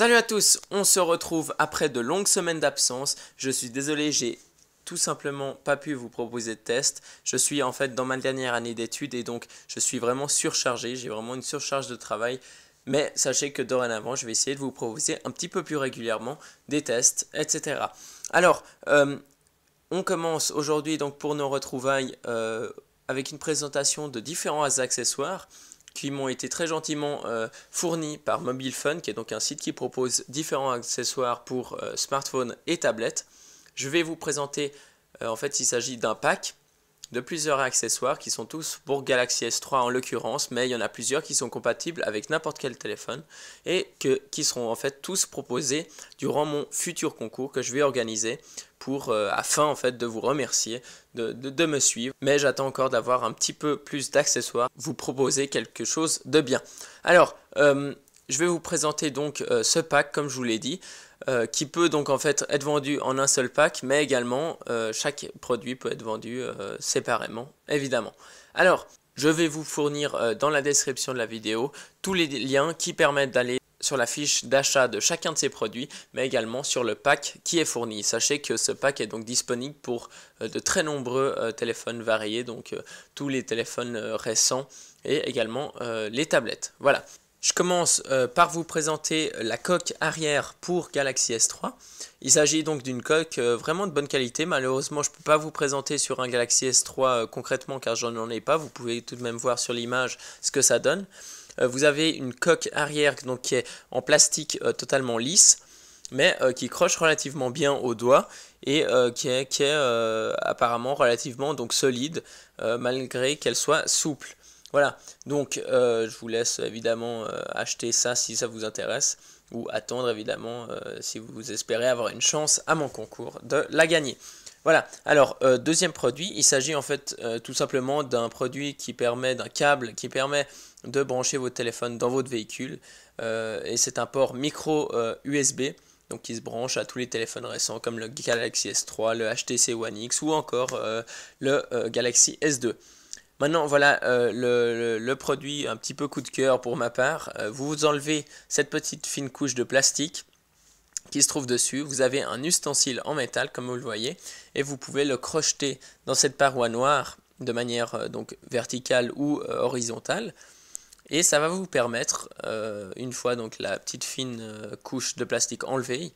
Salut à tous, on se retrouve après de longues semaines d'absence. Je suis désolé, j'ai tout simplement pas pu vous proposer de test. Je suis en fait dans ma dernière année d'études et donc je suis vraiment surchargé, j'ai vraiment une surcharge de travail. Mais sachez que dorénavant, je vais essayer de vous proposer un petit peu plus régulièrement des tests, etc. Alors, euh, on commence aujourd'hui donc pour nos retrouvailles euh, avec une présentation de différents accessoires qui m'ont été très gentiment euh, fournis par Mobile Fun, qui est donc un site qui propose différents accessoires pour euh, smartphones et tablettes. Je vais vous présenter, euh, en fait, s'il s'agit d'un pack de plusieurs accessoires qui sont tous pour Galaxy S3 en l'occurrence, mais il y en a plusieurs qui sont compatibles avec n'importe quel téléphone et que, qui seront en fait tous proposés durant mon futur concours que je vais organiser pour, euh, afin en fait de vous remercier de, me suivre. Mais j'attends encore d'avoir un petit peu plus d'accessoires, vous proposer quelque chose de bien. Alors, euh, je vais vous présenter donc euh, ce pack, comme je vous l'ai dit, euh, qui peut donc en fait être vendu en un seul pack, mais également euh, chaque produit peut être vendu séparément, évidemment. Alors, je vais vous fournir dans la description de la vidéo tous les liens qui permettent d'aller sur la fiche d'achat de chacun de ces produits, mais également sur le pack qui est fourni. Sachez que ce pack est donc disponible pour de très nombreux téléphones variés, donc tous les téléphones récents et également les tablettes. Voilà. Je commence euh, par vous présenter euh, la coque arrière pour Galaxy S3. Il s'agit donc d'une coque euh, vraiment de bonne qualité. Malheureusement, je ne peux pas vous présenter sur un Galaxy S3 concrètement car je n'en ai pas. Vous pouvez tout de même voir sur l'image ce que ça donne. vous avez une coque arrière donc, qui est en plastique totalement lisse mais qui croche relativement bien au doigt et qui est, qui est apparemment relativement donc, solide malgré qu'elle soit souple. Voilà, donc euh, je vous laisse évidemment euh, acheter ça si ça vous intéresse, ou attendre évidemment euh, si vous espérez avoir une chance à mon concours de la gagner. Voilà, alors deuxième produit, il s'agit en fait tout simplement d'un produit qui permet, d'un câble qui permet de brancher votre téléphone dans votre véhicule, et c'est un port micro USB donc qui se branche à tous les téléphones récents comme le Galaxy S3, le HTC One X ou encore le Galaxy S2. Maintenant, voilà euh, le, produit, un petit peu coup de cœur pour ma part. Euh, vous vous enlevez cette petite fine couche de plastique qui se trouve dessus. Vous avez un ustensile en métal, comme vous le voyez, et vous pouvez le crocheter dans cette paroi noire de manière euh, donc verticale ou horizontale. Et ça va vous permettre, une fois donc la petite fine couche de plastique enlevée,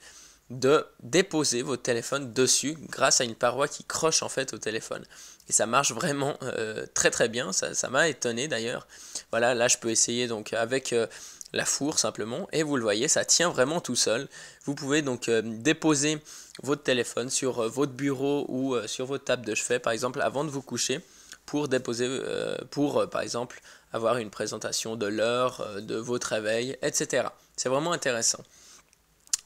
de déposer votre téléphone dessus grâce à une paroi qui croche en fait au téléphone. Et ça marche vraiment euh, très très bien, ça, m'a étonné d'ailleurs. Voilà, là je peux essayer donc avec euh, la fourre simplement, et vous le voyez, ça tient vraiment tout seul. Vous pouvez donc euh, déposer votre téléphone sur votre bureau ou sur votre table de chevet par exemple avant de vous coucher pour déposer, pour par exemple avoir une présentation de l'heure, de votre réveil, etc. C'est vraiment intéressant.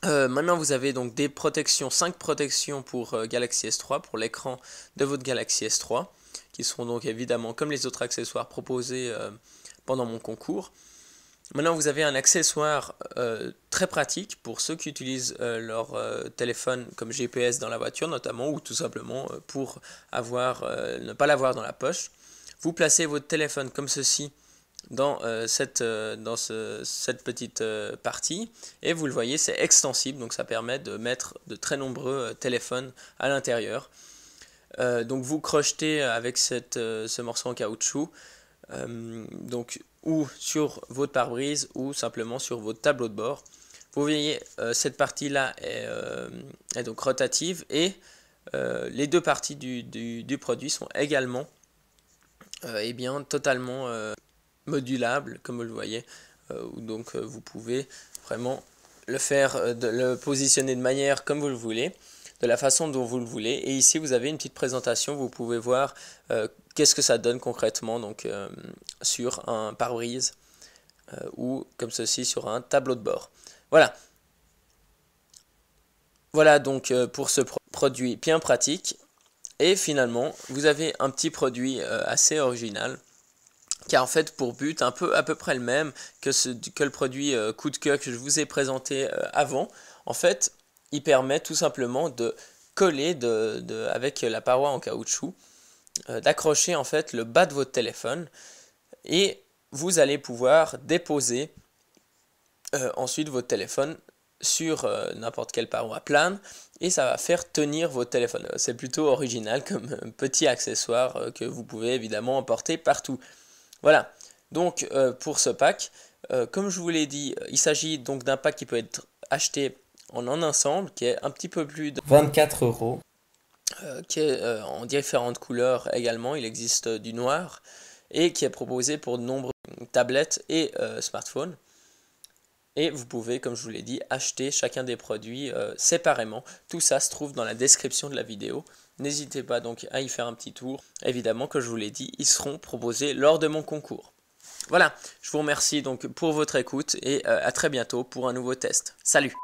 Euh, maintenant, vous avez donc des protections, 5 protections pour euh, Galaxy S3, pour l'écran de votre Galaxy S3, qui seront donc évidemment, comme les autres accessoires, proposés euh, pendant mon concours. Maintenant, vous avez un accessoire très pratique pour ceux qui utilisent leur téléphone comme GPS dans la voiture, notamment, ou tout simplement pour ne pas l'avoir dans la poche. Vous placez votre téléphone comme ceci dans, euh, cette, euh, cette petite euh, partie. Et vous le voyez, c'est extensible, donc ça permet de mettre de très nombreux téléphones à l'intérieur. donc vous crochetez avec cette, ce morceau en caoutchouc, donc ou sur votre pare-brise ou simplement sur votre tableau de bord. Vous voyez, cette partie-là est, donc rotative et les deux parties du, produit sont également et eh bien, totalement modulable, comme vous le voyez, euh, où donc euh, vous pouvez vraiment le faire, euh, le positionner de manière comme vous le voulez, de la façon dont vous le voulez. Et ici, vous avez une petite présentation, vous pouvez voir qu'est-ce que ça donne concrètement donc, sur un pare-brise ou comme ceci sur un tableau de bord. Voilà. Voilà donc pour ce produit bien pratique. Et finalement, vous avez un petit produit assez original qui a en fait pour but un peu à peu près le même que, ce, que le produit euh, coup de cœur que je vous ai présenté euh, avant. En fait, il permet tout simplement de coller avec la paroi en caoutchouc, euh, d'accrocher en fait le bas de votre téléphone et vous allez pouvoir déposer ensuite votre téléphone sur n'importe quelle paroi plane et ça va faire tenir votre téléphone. C'est plutôt original comme petit accessoire que vous pouvez évidemment emporter partout. Voilà, donc euh, pour ce pack, euh, comme je vous l'ai dit, euh, il s'agit donc d'un pack qui peut être acheté en un ensemble, qui est un petit peu plus de 24 euros, qui est en différentes couleurs également, il existe du noir, et qui est proposé pour de nombreuses tablettes et smartphones et vous pouvez, comme je vous l'ai dit, acheter chacun des produits euh, séparément. Tout ça se trouve dans la description de la vidéo. N'hésitez pas donc à y faire un petit tour. Évidemment, comme je vous l'ai dit, ils seront proposés lors de mon concours. Voilà, je vous remercie donc pour votre écoute et euh, à très bientôt pour un nouveau test. Salut